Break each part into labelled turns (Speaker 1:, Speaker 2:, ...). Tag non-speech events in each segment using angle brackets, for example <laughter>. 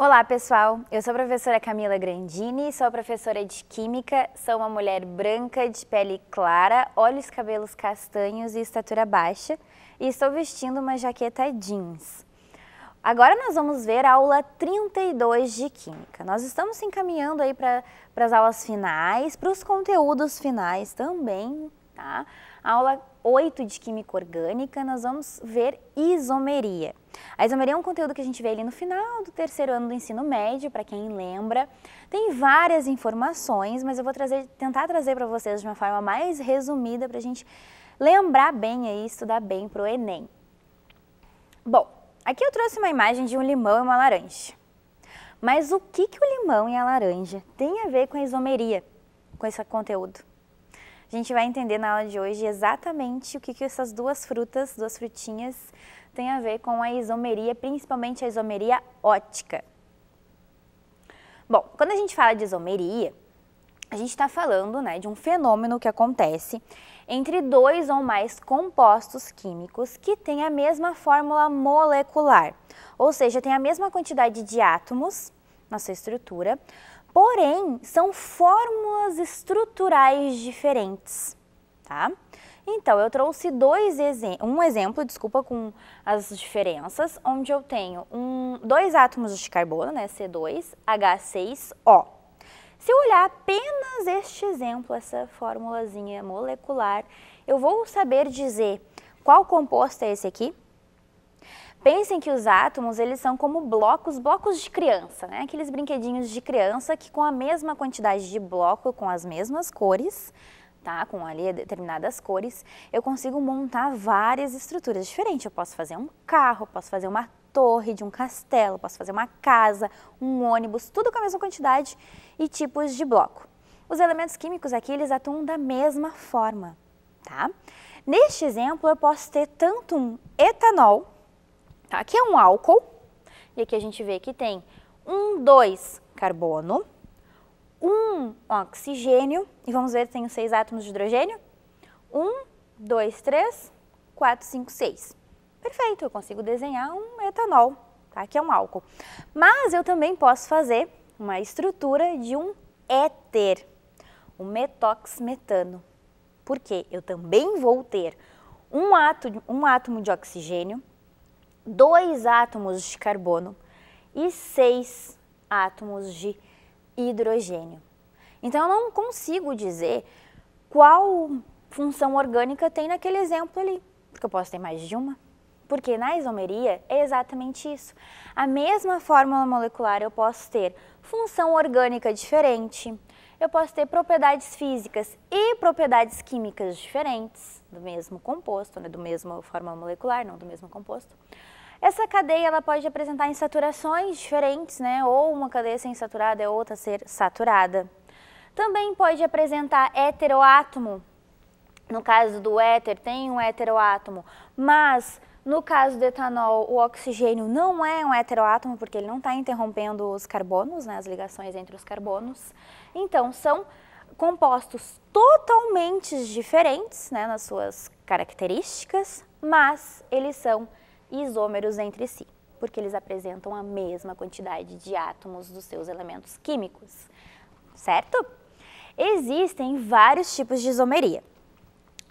Speaker 1: Olá, pessoal. Eu sou a professora Camila Grandini, sou professora de Química, sou uma mulher branca de pele clara, olhos cabelos castanhos e estatura baixa, e estou vestindo uma jaqueta jeans. Agora nós vamos ver a aula 32 de Química. Nós estamos se encaminhando aí para as aulas finais, para os conteúdos finais também, tá? A aula 8 de Química Orgânica, nós vamos ver isomeria. A isomeria é um conteúdo que a gente vê ali no final do terceiro ano do ensino médio, para quem lembra. Tem várias informações, mas eu vou trazer, tentar trazer para vocês de uma forma mais resumida para a gente lembrar bem e estudar bem para o Enem. Bom, aqui eu trouxe uma imagem de um limão e uma laranja. Mas o que, que o limão e a laranja têm a ver com a isomeria, com esse conteúdo? A gente vai entender na aula de hoje exatamente o que, que essas duas frutas, duas frutinhas, tem a ver com a isomeria, principalmente a isomeria ótica. Bom, quando a gente fala de isomeria, a gente está falando né, de um fenômeno que acontece entre dois ou mais compostos químicos que têm a mesma fórmula molecular, ou seja, têm a mesma quantidade de átomos na sua estrutura, porém são fórmulas estruturais diferentes. Tá? Então, eu trouxe dois exem um exemplo, desculpa, com as diferenças, onde eu tenho um, dois átomos de carbono, né, C2H6O. Se eu olhar apenas este exemplo, essa formulazinha molecular, eu vou saber dizer qual composto é esse aqui, Pensem que os átomos, eles são como blocos, blocos de criança, né? Aqueles brinquedinhos de criança que com a mesma quantidade de bloco, com as mesmas cores, pintar com ali determinadas cores, eu consigo montar várias estruturas diferentes. Eu posso fazer um carro, posso fazer uma torre de um castelo, posso fazer uma casa, um ônibus, tudo com a mesma quantidade e tipos de bloco. Os elementos químicos aqui, eles atuam da mesma forma, tá? Neste exemplo, eu posso ter tanto um etanol, tá? que é um álcool, e aqui a gente vê que tem um 2 carbono, um oxigênio, e vamos ver, se tenho seis átomos de hidrogênio. Um, dois, três, quatro, cinco, seis. Perfeito, eu consigo desenhar um etanol, tá? que é um álcool. Mas eu também posso fazer uma estrutura de um éter, o um metoximetano Por quê? Eu também vou ter um átomo, um átomo de oxigênio, dois átomos de carbono e seis átomos de hidrogênio e hidrogênio. Então eu não consigo dizer qual função orgânica tem naquele exemplo ali, porque eu posso ter mais de uma. Porque na isomeria é exatamente isso. A mesma fórmula molecular eu posso ter função orgânica diferente, eu posso ter propriedades físicas e propriedades químicas diferentes do mesmo composto, né, do mesmo fórmula molecular, não do mesmo composto. Essa cadeia ela pode apresentar insaturações diferentes, né? Ou uma cadeia ser insaturada e outra ser saturada. Também pode apresentar heteroátomo. No caso do éter, tem um heteroátomo, mas no caso do etanol, o oxigênio não é um heteroátomo, porque ele não está interrompendo os carbonos, né, as ligações entre os carbonos. Então, são compostos totalmente diferentes né, nas suas características, mas eles são diferentes isômeros entre si, porque eles apresentam a mesma quantidade de átomos dos seus elementos químicos, certo? Existem vários tipos de isomeria.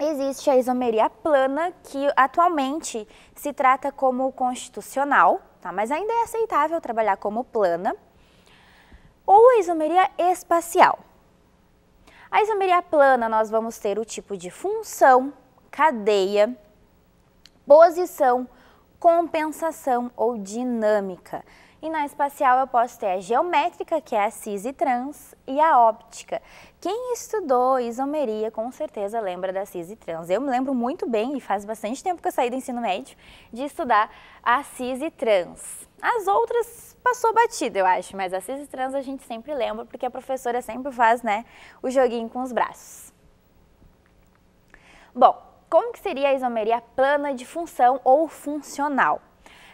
Speaker 1: Existe a isomeria plana, que atualmente se trata como constitucional, tá? mas ainda é aceitável trabalhar como plana, ou a isomeria espacial. A isomeria plana nós vamos ter o tipo de função, cadeia, posição, compensação ou dinâmica. E na espacial eu posso ter a geométrica, que é a cis e trans, e a óptica. Quem estudou isomeria com certeza lembra da cis e trans. Eu me lembro muito bem, e faz bastante tempo que eu saí do ensino médio, de estudar a cis e trans. As outras passou batida, eu acho, mas a cis e trans a gente sempre lembra, porque a professora sempre faz né, o joguinho com os braços. Bom, como que seria a isomeria plana de função ou funcional?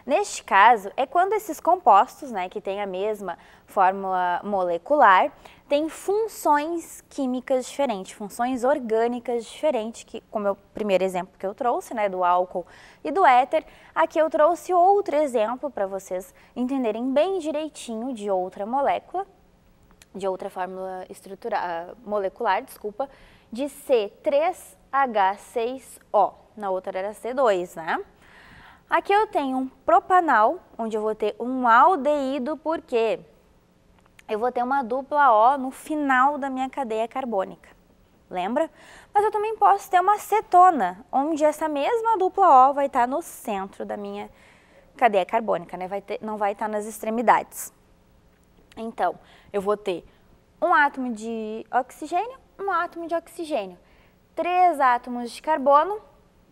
Speaker 1: Neste caso, é quando esses compostos, né, que têm a mesma fórmula molecular, têm funções químicas diferentes, funções orgânicas diferentes, que, como é o primeiro exemplo que eu trouxe, né, do álcool e do éter, aqui eu trouxe outro exemplo para vocês entenderem bem direitinho de outra molécula, de outra fórmula estrutural, ah, molecular, desculpa, de C3 H6O. Na outra era C2, né? Aqui eu tenho um propanal, onde eu vou ter um aldeído, porque eu vou ter uma dupla O no final da minha cadeia carbônica, lembra? Mas eu também posso ter uma cetona, onde essa mesma dupla O vai estar no centro da minha cadeia carbônica, né? Vai ter, não vai estar nas extremidades. Então, eu vou ter um átomo de oxigênio, um átomo de oxigênio três átomos de carbono,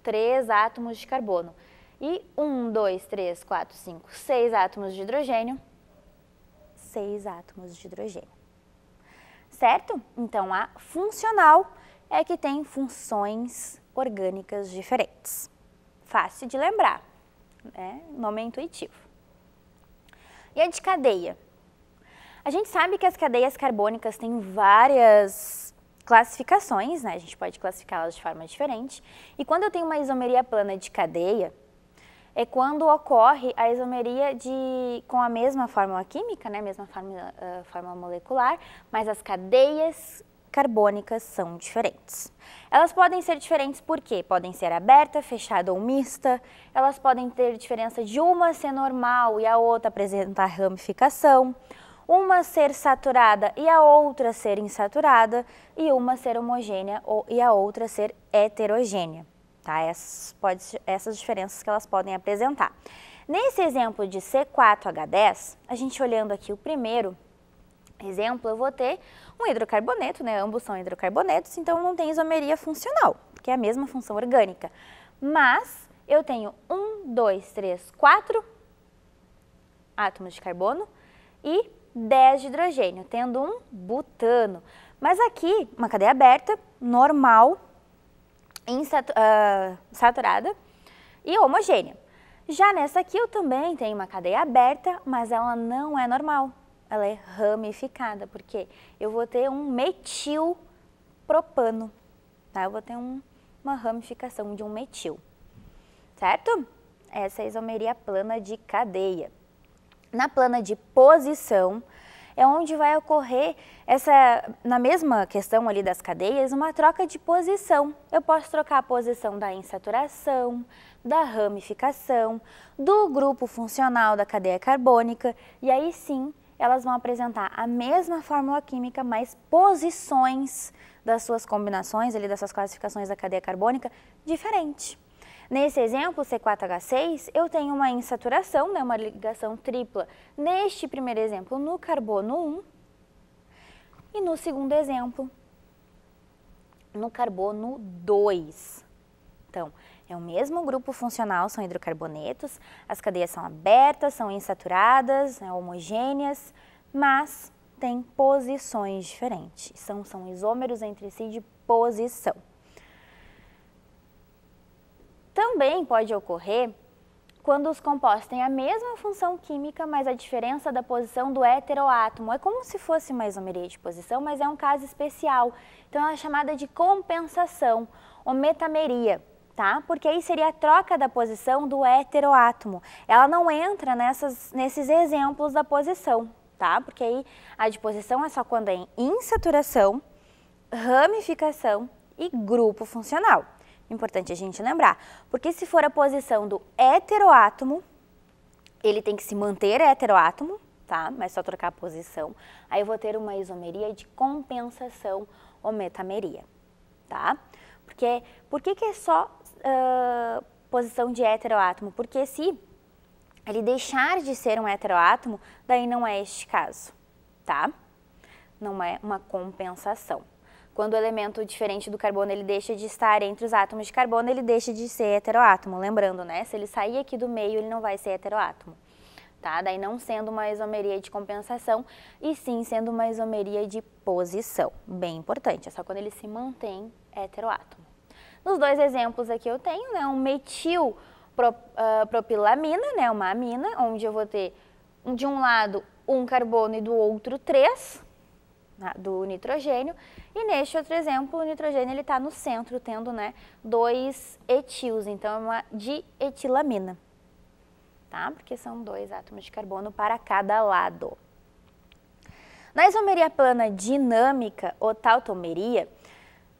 Speaker 1: três átomos de carbono. E um, dois, três, quatro, cinco, seis átomos de hidrogênio, seis átomos de hidrogênio. Certo? Então, a funcional é que tem funções orgânicas diferentes. Fácil de lembrar, né? nome é intuitivo. E a de cadeia? A gente sabe que as cadeias carbônicas têm várias classificações, né? a gente pode classificá-las de forma diferente. E quando eu tenho uma isomeria plana de cadeia, é quando ocorre a isomeria de, com a mesma fórmula química, né? mesma fórmula, uh, fórmula molecular, mas as cadeias carbônicas são diferentes. Elas podem ser diferentes porque podem ser aberta, fechada ou mista, elas podem ter diferença de uma ser normal e a outra apresentar ramificação, uma ser saturada e a outra ser insaturada, e uma ser homogênea ou, e a outra ser heterogênea. Tá? Essas, pode, essas diferenças que elas podem apresentar. Nesse exemplo de C4H10, a gente olhando aqui o primeiro exemplo, eu vou ter um hidrocarboneto, né? ambos são hidrocarbonetos, então não tem isomeria funcional, que é a mesma função orgânica. Mas eu tenho 1, 2, 3, 4 átomos de carbono e 10 de hidrogênio, tendo um butano. Mas aqui, uma cadeia aberta, normal, insatu uh, ah, saturada e homogênea. Já nessa aqui eu também tenho uma cadeia aberta, mas ela não é normal, ela é ramificada, porque eu vou ter um metil propano, tá? Eu vou ter um, uma ramificação de um metil, certo? Essa é a isomeria plana de cadeia na plana de posição, é onde vai ocorrer essa, na mesma questão ali das cadeias, uma troca de posição. Eu posso trocar a posição da insaturação, da ramificação, do grupo funcional da cadeia carbônica, e aí sim elas vão apresentar a mesma fórmula química, mas posições das suas combinações, ali, das suas classificações da cadeia carbônica, diferente. Nesse exemplo, C4H6, eu tenho uma insaturação, né, uma ligação tripla, neste primeiro exemplo, no carbono 1, e no segundo exemplo, no carbono 2. Então, é o mesmo grupo funcional, são hidrocarbonetos, as cadeias são abertas, são insaturadas, né, homogêneas, mas têm posições diferentes. São, são isômeros entre si de posição. também pode ocorrer quando os compostos têm a mesma função química, mas a diferença da posição do heteroátomo. É como se fosse uma isomeria de posição, mas é um caso especial. Então, é chamada de compensação ou metameria. Tá? Porque aí seria a troca da posição do heteroátomo. Ela não entra nessas, nesses exemplos da posição, tá? Porque aí a disposição é só quando é em insaturação, ramificação e grupo funcional. Importante a gente lembrar, porque se for a posição do heteroátomo, ele tem que se manter heteroátomo, tá? Mas só trocar a posição. Aí eu vou ter uma isomeria de compensação ou metameria, tá? Porque por que, que é só uh, posição de heteroátomo? Porque se ele deixar de ser um heteroátomo, daí não é este caso, tá? Não é uma compensação. Quando o elemento diferente do carbono ele deixa de estar entre os átomos de carbono, ele deixa de ser heteroátomo. Lembrando, né? Se ele sair aqui do meio, ele não vai ser heteroátomo. Tá? Daí não sendo uma isomeria de compensação, e sim sendo uma isomeria de posição. Bem importante, é só quando ele se mantém heteroátomo. Nos dois exemplos aqui eu tenho né, um metil ah, propilamina, né, uma amina, onde eu vou ter de um lado um carbono e do outro três, né, do nitrogênio, e neste outro exemplo, o nitrogênio está no centro, tendo né, dois etils, então é uma dietilamina, tá? porque são dois átomos de carbono para cada lado. Na isomeria plana dinâmica ou tautomeria,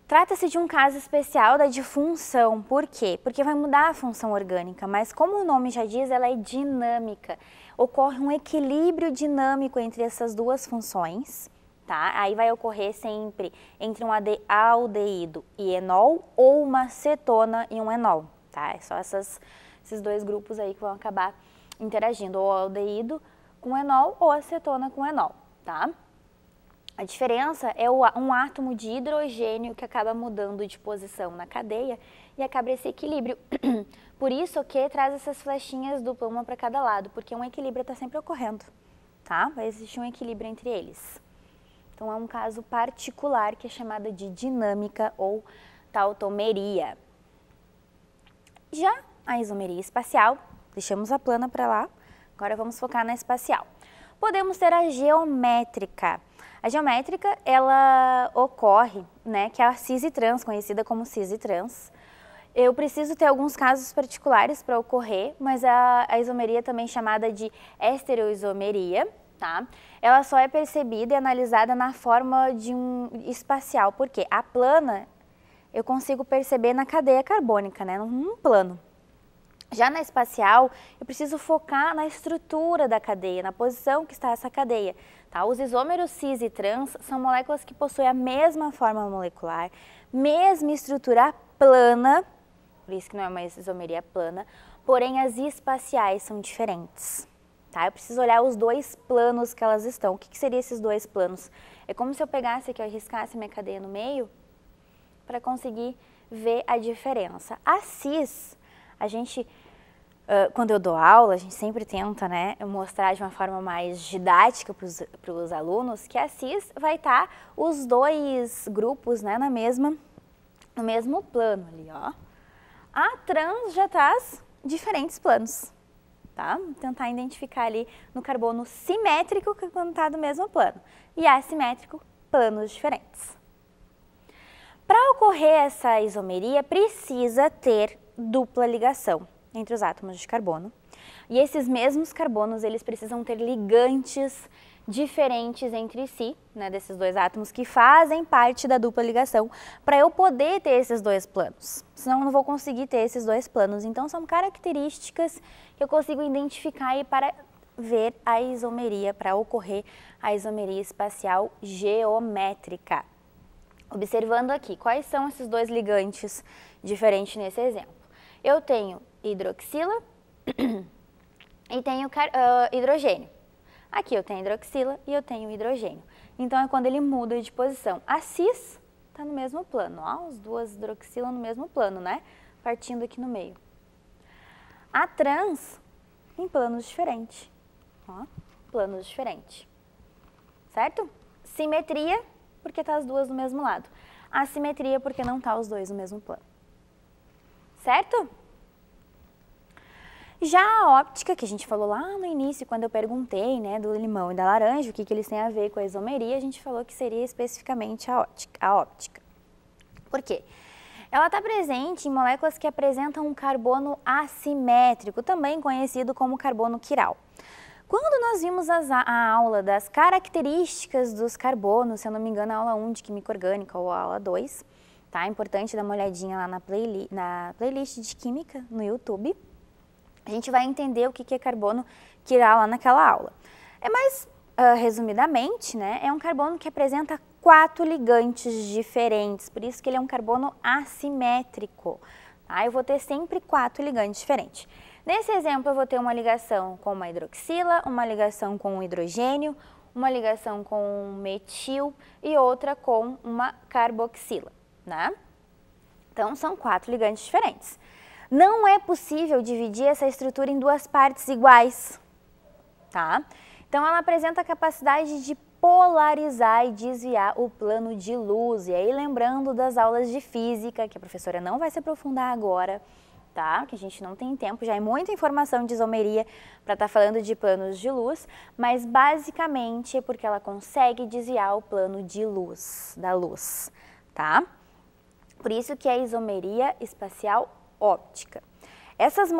Speaker 1: Trata-se de um caso especial da difunção. Por quê? Porque vai mudar a função orgânica, mas como o nome já diz, ela é dinâmica. Ocorre um equilíbrio dinâmico entre essas duas funções tá? Aí vai ocorrer sempre entre um aldeído e enol ou uma cetona e um enol, tá? É só essas, esses dois grupos aí que vão acabar interagindo, ou aldeído com enol ou acetona com enol, tá? A diferença é um átomo de hidrogênio que acaba mudando de posição na cadeia e acaba esse equilíbrio. <clears throat> Por isso que traz essas flechinhas dupla, uma para cada lado, porque um equilíbrio está sempre ocorrendo, tá? Vai existir um equilíbrio entre eles. Então é um caso particular que é chamada de dinâmica ou tautomeria. Já a isomeria espacial, deixamos a plana para lá, agora vamos focar na espacial. Podemos ter a geométrica. A geométrica, ela ocorre, né, que é a cisitrans, conhecida como cisitrans. Eu preciso ter alguns casos particulares para ocorrer, mas a, a isomeria também é chamada de estereoisomeria, tá? Ela só é percebida e analisada na forma de um espacial, porque a plana eu consigo perceber na cadeia carbônica, né, num plano. Já na espacial, eu preciso focar na estrutura da cadeia, na posição que está essa cadeia. Tá? Os isômeros cis e trans são moléculas que possuem a mesma forma molecular, mesma estrutura plana, por isso que não é uma isomeria plana, porém as espaciais são diferentes. Tá? Eu preciso olhar os dois planos que elas estão. O que, que seriam esses dois planos? É como se eu pegasse aqui, eu arriscasse minha cadeia no meio para conseguir ver a diferença. A cis, a gente Uh, quando eu dou aula, a gente sempre tenta né, mostrar de uma forma mais didática para os alunos que a CIS vai estar tá os dois grupos né, na mesma, no mesmo plano ali. Ó. A trans já está diferentes planos tá? Tentar identificar ali no carbono simétrico quando está do mesmo plano e assimétrico, planos diferentes. Para ocorrer essa isomeria, precisa ter dupla ligação entre os átomos de carbono. E esses mesmos carbonos, eles precisam ter ligantes diferentes entre si, né, desses dois átomos que fazem parte da dupla ligação, para eu poder ter esses dois planos. Senão eu não vou conseguir ter esses dois planos. Então são características que eu consigo identificar e para ver a isomeria, para ocorrer a isomeria espacial geométrica. Observando aqui, quais são esses dois ligantes diferentes nesse exemplo? Eu tenho hidroxila <clears throat> e tenho uh, hidrogênio. Aqui eu tenho a hidroxila e eu tenho o hidrogênio. Então é quando ele muda de posição. A cis está no mesmo plano, ó, as duas hidroxila no mesmo plano, né? Partindo aqui no meio. A trans em planos diferentes, ó, planos diferentes, certo? Simetria, porque está as duas no mesmo lado. Assimetria, porque não está os dois no mesmo plano, certo? Já a óptica, que a gente falou lá no início, quando eu perguntei né, do limão e da laranja, o que, que eles têm a ver com a isomeria, a gente falou que seria especificamente a óptica. A óptica. Por quê? Ela está presente em moléculas que apresentam um carbono assimétrico, também conhecido como carbono quiral. Quando nós vimos as, a aula das características dos carbonos, se eu não me engano, a aula 1 de Química Orgânica ou a aula 2, tá? É importante dar uma olhadinha lá na, playli na playlist de Química no YouTube a gente vai entender o que é carbono que irá lá naquela aula. É mais uh, resumidamente, né, é um carbono que apresenta quatro ligantes diferentes, por isso que ele é um carbono assimétrico. Ah, Eu vou ter sempre quatro ligantes diferentes. Nesse exemplo, eu vou ter uma ligação com uma hidroxila, uma ligação com um hidrogênio, uma ligação com um metil e outra com uma carboxila. Né? Então, são quatro ligantes diferentes. Não é possível dividir essa estrutura em duas partes iguais, tá? Então ela apresenta a capacidade de polarizar e desviar o plano de luz. E aí lembrando das aulas de física, que a professora não vai se aprofundar agora, tá? Que a gente não tem tempo, já é muita informação de isomeria para estar tá falando de planos de luz, mas basicamente é porque ela consegue desviar o plano de luz, da luz, tá? Por isso que é isomeria espacial óptica. Essas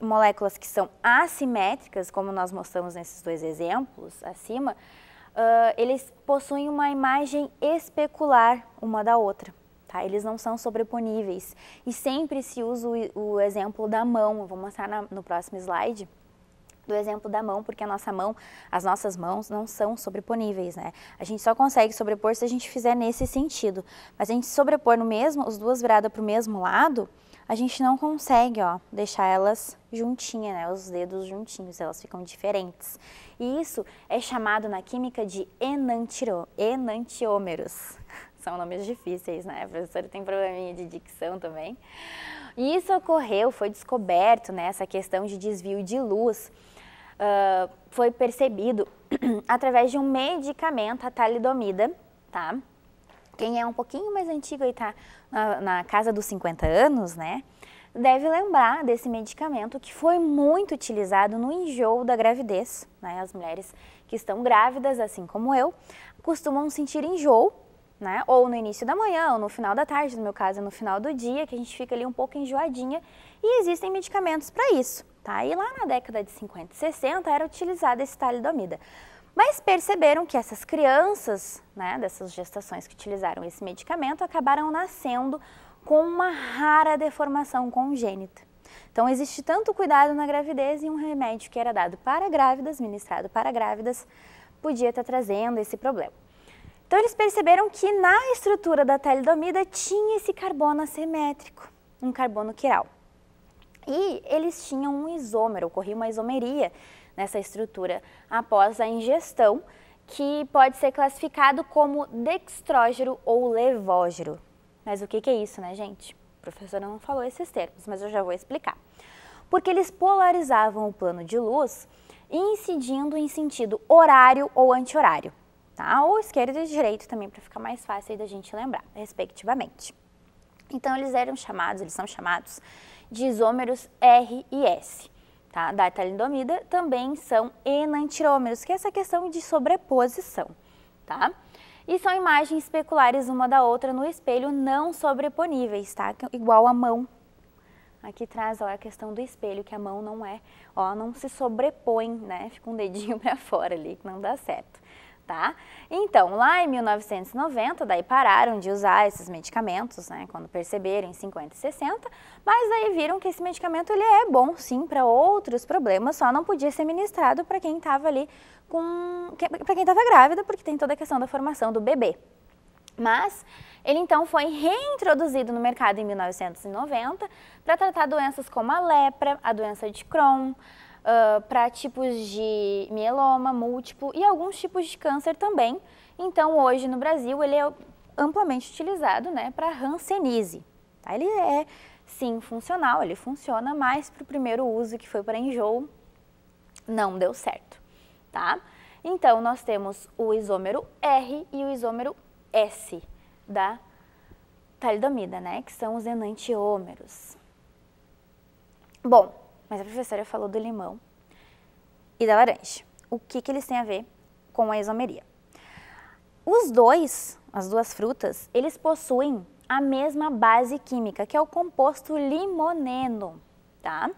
Speaker 1: moléculas que são assimétricas, como nós mostramos nesses dois exemplos acima, uh, eles possuem uma imagem especular uma da outra. Tá? Eles não são sobreponíveis. E sempre se usa o, o exemplo da mão, Eu vou mostrar na, no próximo slide do exemplo da mão, porque a nossa mão, as nossas mãos não são sobreponíveis, né? A gente só consegue sobrepor se a gente fizer nesse sentido. Mas a gente sobrepor no mesmo, os duas viradas para o mesmo lado, a gente não consegue, ó, deixar elas juntinhas, né? Os dedos juntinhos, elas ficam diferentes. E isso é chamado na química de enantiro, enantiômeros. <laughs> São nomes difíceis, né? A professora tem probleminha de dicção também. E isso ocorreu, foi descoberto, né? Essa questão de desvio de luz uh, foi percebido <clears throat> através de um medicamento, a talidomida, tá? quem é um pouquinho mais antigo e está na, na, casa dos 50 anos, né? Deve lembrar desse medicamento que foi muito utilizado no enjoo da gravidez. Né? As mulheres que estão grávidas, assim como eu, costumam sentir enjoo, né? Ou no início da manhã, ou no final da tarde, no meu caso, no final do dia, que a gente fica ali um pouco enjoadinha. E existem medicamentos para isso, tá? E lá na década de 50 e 60 era utilizado esse talidomida. Mas perceberam que essas crianças, né, dessas gestações que utilizaram esse medicamento, acabaram nascendo com uma rara deformação congênita. Então, existe tanto cuidado na gravidez e um remédio que era dado para grávidas, ministrado para grávidas, podia estar trazendo esse problema. Então, eles perceberam que na estrutura da talidomida tinha esse carbono assimétrico, um carbono quiral. E eles tinham um isômero, ocorria uma isomeria nessa estrutura após a ingestão, que pode ser classificado como dextrógero ou levógero. Mas o que, que é isso, né, gente? A professora não falou esses termos, mas eu já vou explicar. Porque eles polarizavam o plano de luz incidindo em sentido horário ou anti-horário, tá? Ou esquerdo e direito também, para ficar mais fácil da gente lembrar, respectivamente. Então, eles eram chamados, eles são chamados de isômeros R e S tá, da talidomida também são enantiômeros, que é essa questão de sobreposição. Tá? E são imagens especulares uma da outra no espelho não sobreponíveis, tá? É igual a mão. Aqui traz ó, a questão do espelho, que a mão não é, ó, não se sobrepõe, né? Fica um dedinho <laughs> para fora ali, que não dá certo tá? Então, lá em 1990, daí pararam de usar esses medicamentos, né, quando perceberam em 50 e 60, mas daí viram que esse medicamento ele é bom sim para outros problemas, só não podia ser ministrado para quem estava ali com para quem estava grávida, porque tem toda a questão da formação do bebê. Mas ele então foi reintroduzido no mercado em 1990 para tratar doenças como a lepra, a doença de Crohn, uh, para tipos de mieloma múltiplo e alguns tipos de câncer também. Então, hoje no Brasil, ele é amplamente utilizado né, para rancenise. Tá? Ele é, sim, funcional, ele funciona, mas para o primeiro uso, que foi para enjoo, não deu certo. Tá? Então, nós temos o isômero R e o isômero S da talidomida, né, que são os enantiômeros. Bom, mas a professora falou do limão e da laranja. O que, que eles têm a ver com a isomeria? Os dois, as duas frutas, eles possuem a mesma base química, que é o composto limoneno, tá?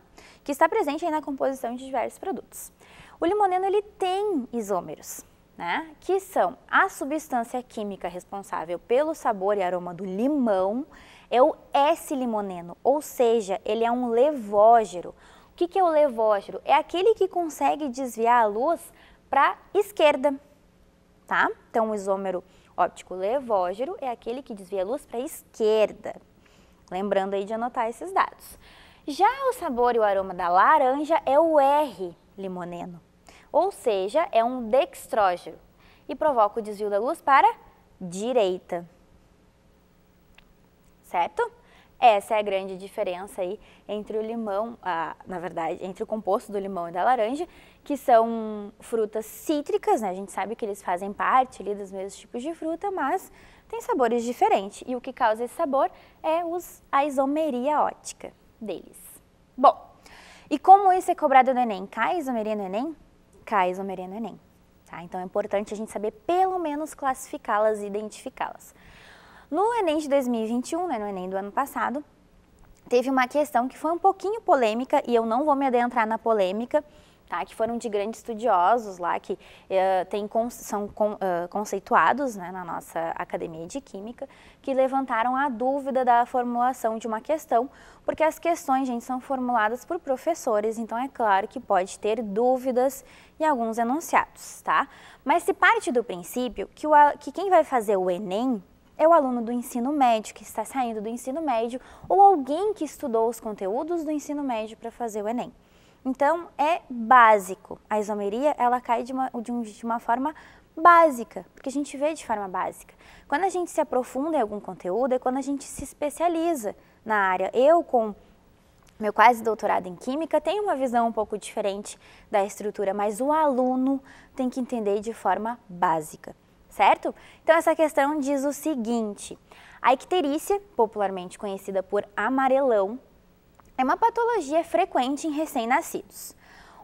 Speaker 1: Que está presente na composição de diversos produtos. O limoneno ele tem isômeros, né? Que são a substância química responsável pelo sabor e aroma do limão, é o S-limoneno, ou seja, ele é um levógero, o que, que é o levógiro? É aquele que consegue desviar a luz para esquerda, tá? Então, o isômero óptico levógiro é aquele que desvia a luz para a esquerda. Lembrando aí de anotar esses dados. Já o sabor e o aroma da laranja é o R limoneno, ou seja, é um dextrógero e provoca o desvio da luz para direita. Certo? Essa é a grande diferença aí entre o limão, na verdade, entre o composto do limão e da laranja, que são frutas cítricas, né? A gente sabe que eles fazem parte ali dos mesmos tipos de fruta, mas tem sabores diferentes. E o que causa esse sabor é os, a isomeria ótica deles. Bom, e como isso é cobrado no Enem? Cai isomeria no Enem? Cai isomeria no Enem. Tá? Então é importante a gente saber pelo menos classificá-las e identificá-las. No Enem de 2021, né, no Enem do ano passado, teve uma questão que foi um pouquinho polêmica e eu não vou me adentrar na polêmica, tá? Que foram de grandes estudiosos lá que uh, eh, tem con são con uh, conceituados né, na nossa academia de química que levantaram a dúvida da formulação de uma questão, porque as questões, gente, são formuladas por professores, então é claro que pode ter dúvidas e alguns enunciados, tá? Mas se parte do princípio que, o, que quem vai fazer o Enem é o aluno do ensino médio que está saindo do ensino médio ou alguém que estudou os conteúdos do ensino médio para fazer o Enem. Então, é básico. A isomeria, ela cai de uma, de, um, de uma forma básica, porque a gente vê de forma básica. Quando a gente se aprofunda em algum conteúdo, é quando a gente se especializa na área. Eu, com meu quase doutorado em química, tenho uma visão um pouco diferente da estrutura, mas o aluno tem que entender de forma básica certo? Então essa questão diz o seguinte: a icterícia, popularmente conhecida por amarelão, é uma patologia frequente em recém-nascidos.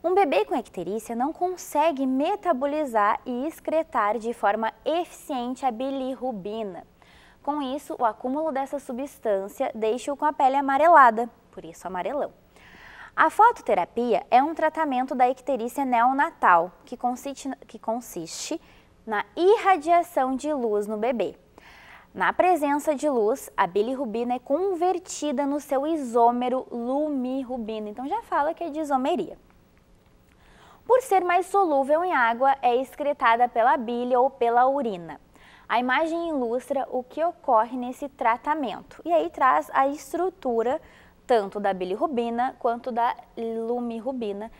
Speaker 1: Um bebê com icterícia não consegue metabolizar e excretar de forma eficiente a bilirrubina. Com isso, o acúmulo dessa substância deixa-o com a pele amarelada, por isso amarelão. A fototerapia é um tratamento da icterícia neonatal, que consiste, que consiste na irradiação de luz no bebê. Na presença de luz, a bilirrubina é convertida no seu isômero lumirrubina, então já fala que é de isomeria. Por ser mais solúvel em água, é excretada pela bile ou pela urina. A imagem ilustra o que ocorre nesse tratamento e aí traz a estrutura tanto da bilirrubina quanto da lumirrubina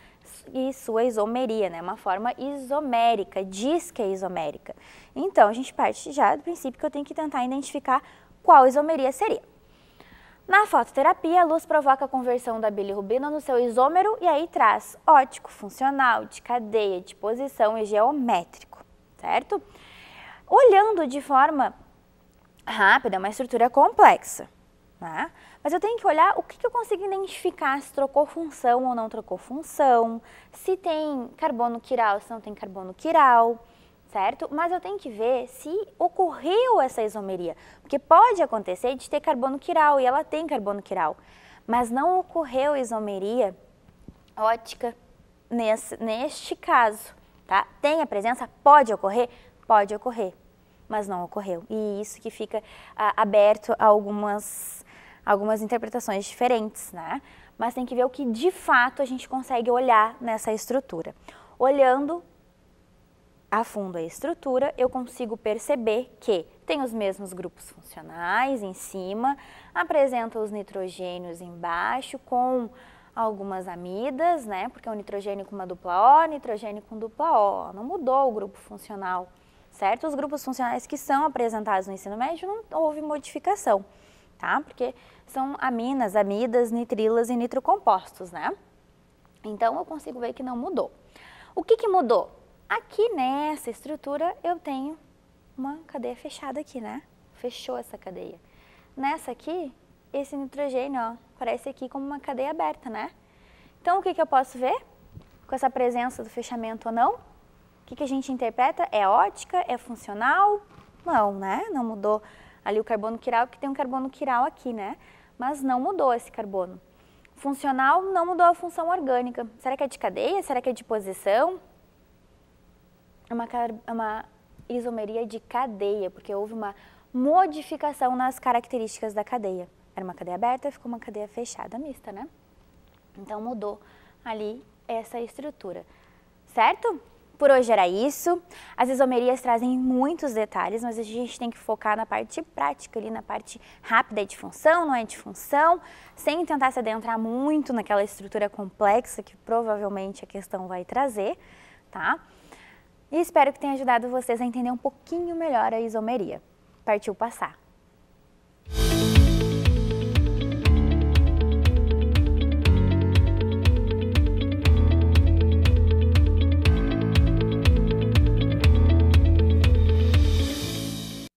Speaker 1: e sua isomeria, né? Uma forma isomérica, diz que é isomérica. Então, a gente parte já do princípio que eu tenho que tentar identificar qual isomeria seria. Na fototerapia, a luz provoca a conversão da bilirrubina no seu isômero e aí traz ótico, funcional, de cadeia, de posição e geométrico, certo? Olhando de forma rápida, é uma estrutura complexa, né? Mas eu tenho que olhar o que, que eu consigo identificar, se trocou função ou não trocou função, se tem carbono quiral, se não tem carbono quiral certo? Mas eu tenho que ver se ocorreu essa isomeria, porque pode acontecer de ter carbono quiral e ela tem carbono quiral, mas não ocorreu isomeria ótica nesse, neste caso, tá? Tem a presença? Pode ocorrer? Pode ocorrer, mas não ocorreu. E isso que fica ah, aberto a algumas algumas interpretações diferentes, né? Mas tem que ver o que de fato a gente consegue olhar nessa estrutura. Olhando a fundo a estrutura, eu consigo perceber que tem os mesmos grupos funcionais em cima, apresenta os nitrogênios embaixo com algumas amidas, né? Porque o nitrogênio com uma dupla O, nitrogênio com dupla O, não mudou o grupo funcional, certo? Os grupos funcionais que são apresentados no ensino médio não houve modificação tá? Porque são aminas, amidas, nitrilas e nitrocompostos, né? Então, eu consigo ver que não mudou. O que, que mudou? Aqui nessa estrutura, eu tenho uma cadeia fechada aqui, né? Fechou essa cadeia. Nessa aqui, esse nitrogênio, ó, parece aqui como uma cadeia aberta, né? Então, o que, que eu posso ver? Com essa presença do fechamento ou não? O que, que a gente interpreta? É ótica? É funcional? Não, né? Não mudou ali o carbono quiral, que tem um carbono quiral aqui, né? Mas não mudou esse carbono. Funcional não mudou a função orgânica. Será que é de cadeia? Será que é de posição? É uma, é uma isomeria de cadeia, porque houve uma modificação nas características da cadeia. Era uma cadeia aberta, ficou uma cadeia fechada, mista, né? Então mudou ali essa estrutura, certo? Por hoje era isso. As isomerias trazem muitos detalhes, mas a gente tem que focar na parte prática ali, na parte rápida de função, não é de função, sem tentar se adentrar muito naquela estrutura complexa que provavelmente a questão vai trazer, tá? E espero que tenha ajudado vocês a entender um pouquinho melhor a isomeria. Partiu passar!